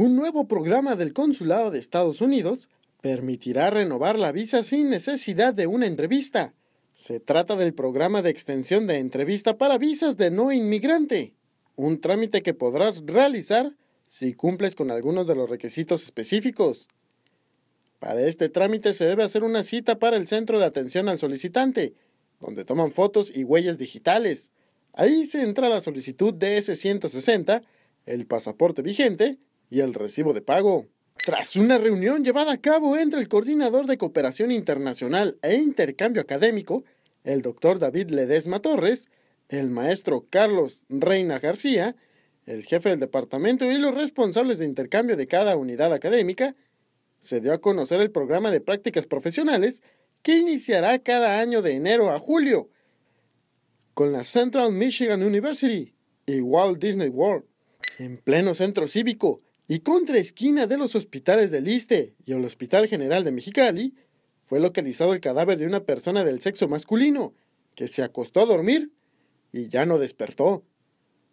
Un nuevo programa del Consulado de Estados Unidos permitirá renovar la visa sin necesidad de una entrevista. Se trata del programa de extensión de entrevista para visas de no inmigrante, un trámite que podrás realizar si cumples con algunos de los requisitos específicos. Para este trámite se debe hacer una cita para el centro de atención al solicitante, donde toman fotos y huellas digitales. Ahí se entra la solicitud DS-160, el pasaporte vigente y el recibo de pago. Tras una reunión llevada a cabo entre el coordinador de cooperación internacional e intercambio académico, el doctor David Ledesma Torres, el maestro Carlos Reina García, el jefe del departamento y los responsables de intercambio de cada unidad académica, se dio a conocer el programa de prácticas profesionales que iniciará cada año de enero a julio con la Central Michigan University y Walt Disney World. En pleno centro cívico, y contra esquina de los hospitales del Iste y el Hospital General de Mexicali, fue localizado el cadáver de una persona del sexo masculino que se acostó a dormir y ya no despertó.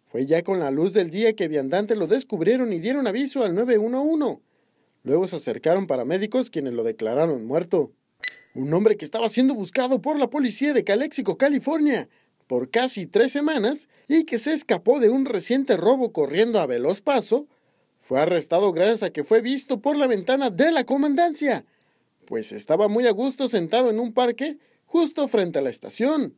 Fue ya con la luz del día que viandantes lo descubrieron y dieron aviso al 911. Luego se acercaron paramédicos quienes lo declararon muerto. Un hombre que estaba siendo buscado por la policía de Calexico, California, por casi tres semanas y que se escapó de un reciente robo corriendo a veloz paso, fue arrestado gracias a que fue visto por la ventana de la comandancia, pues estaba muy a gusto sentado en un parque justo frente a la estación.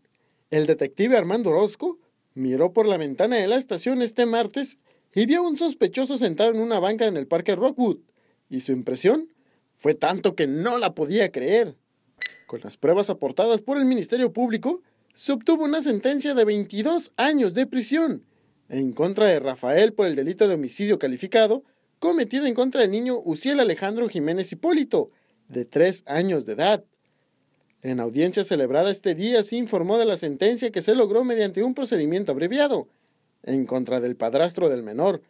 El detective Armando Orozco miró por la ventana de la estación este martes y vio a un sospechoso sentado en una banca en el parque Rockwood, y su impresión fue tanto que no la podía creer. Con las pruebas aportadas por el Ministerio Público, se obtuvo una sentencia de 22 años de prisión en contra de Rafael por el delito de homicidio calificado cometido en contra del niño Uciel Alejandro Jiménez Hipólito, de tres años de edad. En audiencia celebrada este día se informó de la sentencia que se logró mediante un procedimiento abreviado en contra del padrastro del menor,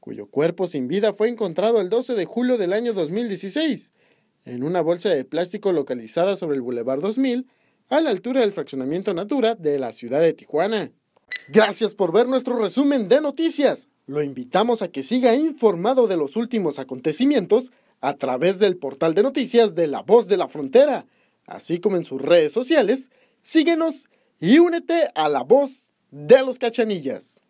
cuyo cuerpo sin vida fue encontrado el 12 de julio del año 2016 en una bolsa de plástico localizada sobre el Boulevard 2000 a la altura del fraccionamiento Natura de la ciudad de Tijuana. Gracias por ver nuestro resumen de noticias. Lo invitamos a que siga informado de los últimos acontecimientos a través del portal de noticias de La Voz de la Frontera, así como en sus redes sociales. Síguenos y únete a la voz de los cachanillas.